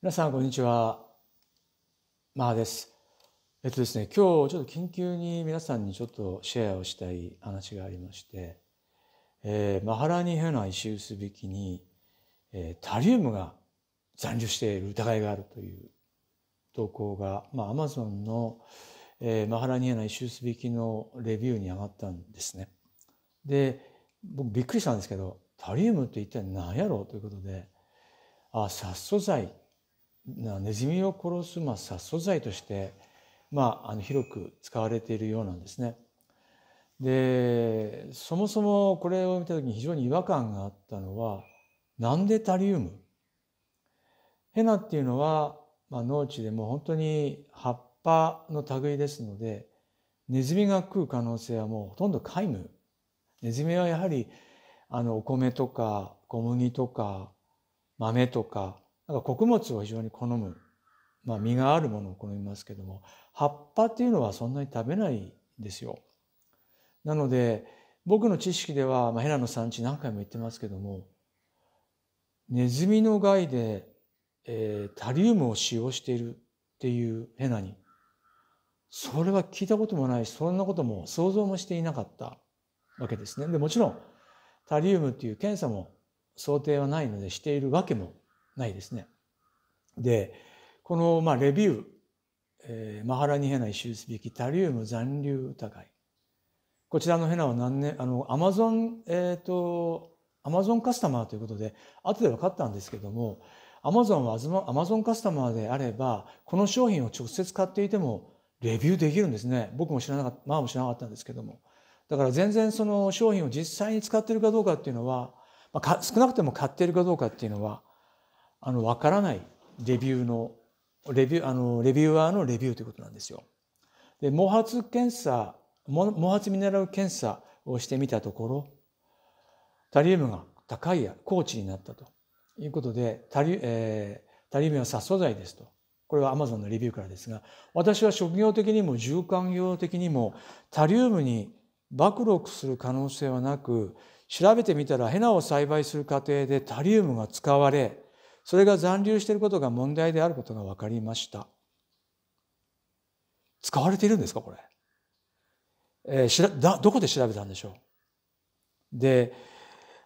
皆さんこんにちは。まあです。えっとですね、今日ちょっと緊急に皆さんにちょっとシェアをしたい話がありまして、えー、マハラニヘナ石臼引きに、えー、タリウムが残留している疑いがあるという投稿が、まあ、アマゾンの、えー、マハラニヘナ石臼引きのレビューに上がったんですね。で、僕びっくりしたんですけど、タリウムって一体何やろうということで、あ、殺素剤ネズミを殺す、まあ、殺素剤として、まあ、あの広く使われているようなんですね。でそもそもこれを見た時に非常に違和感があったのはなんでタリウムヘナっていうのは、まあ、農地でも本当に葉っぱの類ですのでネズミが食う可能性はもうほとんど皆無。ネズミはやはりあのお米とか小麦とか豆とかなんか穀物を非常に好む、まあ、実があるものを好みますけども葉っぱっていうのはそんなに食べないですよ。なので僕の知識では、まあ、ヘラの産地何回も言ってますけどもネズミの害で、えー、タリウムを使用しているっていうヘナにそれは聞いたこともないしそんなことも想像もしていなかったわけですね。でもちろんタリウムっていう検査も想定はないのでしているわけもないですね。でこの、まあ、レビュー、えー「マハラニヘナイシュースビキタリウム残留疑い」こちらのヘナは何年あのアマゾンえっ、ー、とアマゾンカスタマーということで後で分かったんですけどもアマゾンはアマゾンカスタマーであればこの商品を直接買っていてもレビューできるんですね僕も知らなかったまあも知らなかったんですけどもだから全然その商品を実際に使ってるかどうかっていうのは、まあ、少なくても買っているかどうかっていうのはあの分からないレビューのレビューあのレビューアーのレビューということなんですよ。で毛髪検査毛髪ミネラル検査をしてみたところタリウムが高いや高値になったということでタリ,、えー、タリウムは殺素剤ですとこれはアマゾンのレビューからですが私は職業的にも住環業的にもタリウムに暴露する可能性はなく調べてみたらヘナを栽培する過程でタリウムが使われそれが残留していることが問題であることが分かりました使われているんですかこれ、えー、しらだどこで調べたんでしょうで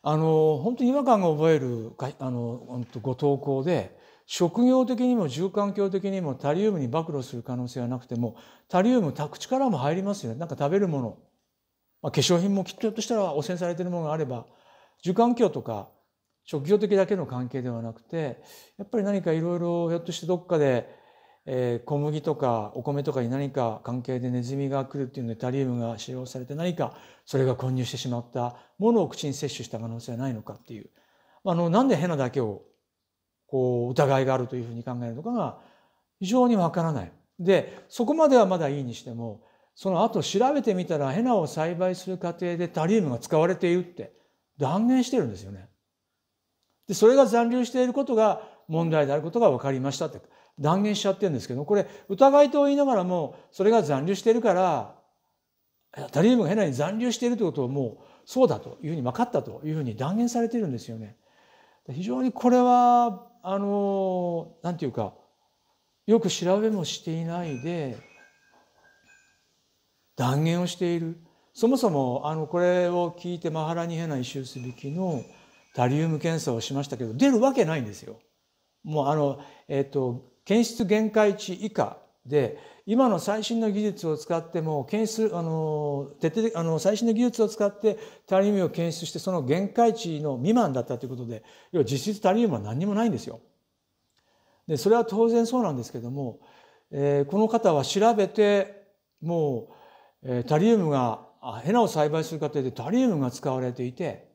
あの本当に違和感を覚えるあのご投稿で職業的にも住環境的にもタリウムに暴露する可能性はなくてもタリウム口からも入りますよねなんか食べるもの、まあ、化粧品もきっとひょっとしたら汚染されてるものがあれば住環境とか職業的だけの関係ではなくてやっぱり何かいろいろひょっとしてどっかで、えー、小麦とかお米とかに何か関係でネズミが来るっていうのでタリウムが使用されて何かそれが混入してしまったものを口に摂取した可能性はないのかっていうあのなんでヘナだけをこう疑いがあるというふうに考えるのかが非常にわからない。でそこまではまだいいにしてもその後調べてみたらヘナを栽培する過程でタリウムが使われているって断言してるんですよね。でそれが残留していることが問題であることが分かりましたって断言しちゃってるんですけどこれ疑いと言いながらもそれが残留しているからタリウムが変なに残留しているということをもうそうだというふうに分かったというふうに断言されてるんですよね。非常にこれはあのなんていうかよく調べもしていないで断言をしているそもそもあのこれを聞いてマハラニヘナ・イシュースビキの「タリウム検査をしましたけど出るわけないんですよ。もうあの、えーと、検出限界値以下で今の最新の技術を使っても検出あの徹底あの最新の技術を使ってタリウムを検出してその限界値の未満だったということで要は実質タリウムは何にもないんですよ。でそれは当然そうなんですけども、えー、この方は調べてもう、えー、タリウムがヘナを栽培する過程でタリウムが使われていて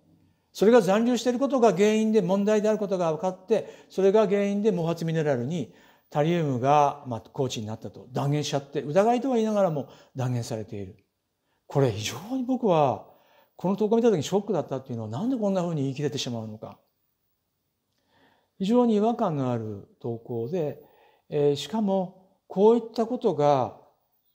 それが残留していることが原因で問題であることが分かってそれが原因で毛髪ミネラルにタリウムが、まあ、高知になったと断言しちゃって疑いとは言いながらも断言されているこれ非常に僕はこの投稿見た時にショックだったっていうのはなんでこんなふうに言い切れてしまうのか非常に違和感のある投稿で、えー、しかもこういったことが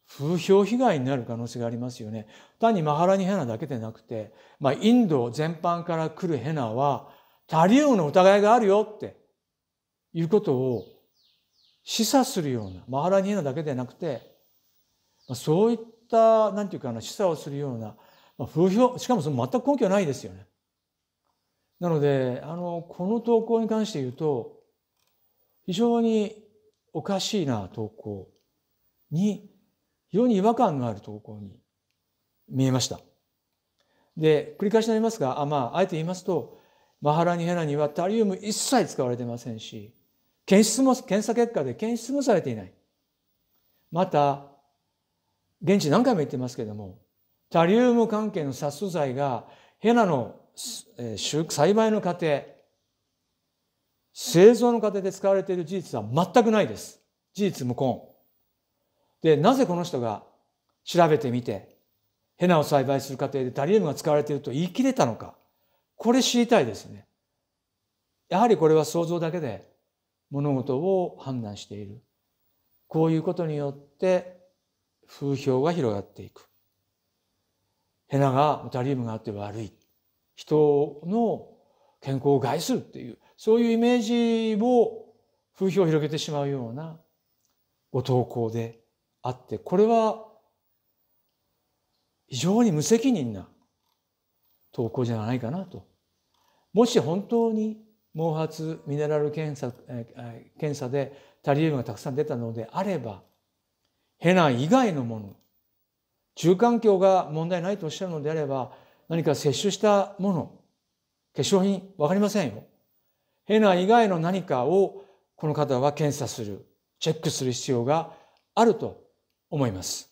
風評被害になる可能性がありますよね。単にマハラニヘナだけでなくて、まあ、インド全般から来るヘナはタリウムの疑いがあるよっていうことを示唆するような、マハラニヘナだけでなくて、まあ、そういった、なんていうかな、示唆をするような、まあ、風評、しかもその全く根拠ないですよね。なので、あの、この投稿に関して言うと、非常におかしいな投稿に非常に違和感のある投稿に見えました。で繰り返しになりますがあ,、まあ、あえて言いますとマハラニヘラにはタリウム一切使われてませんし検出も検査結果で検出もされていない。また現地何回も言ってますけどもタリウム関係の殺素剤がヘナの栽培の過程製造の過程で使われている事実は全くないです。事実無根。でなぜこの人が調べてみてヘナを栽培する過程でダリウムが使われていると言い切れたのかこれ知りたいですね。やはりこれは想像だけで物事を判断している。こういうことによって風評が広がっていく。ヘナがダリウムがあって悪い。人の健康を害するっていう、そういうイメージを風評を広げてしまうようなご投稿であってこれは非常に無責任な投稿じゃないかなと。もし本当に毛髪ミネラル検査検査でタリウムがたくさん出たのであればヘナ以外のもの中環境が問題ないとおっしゃるのであれば何か摂取したもの化粧品分かりませんよ。ヘナ以外の何かをこの方は検査するチェックする必要があると思います。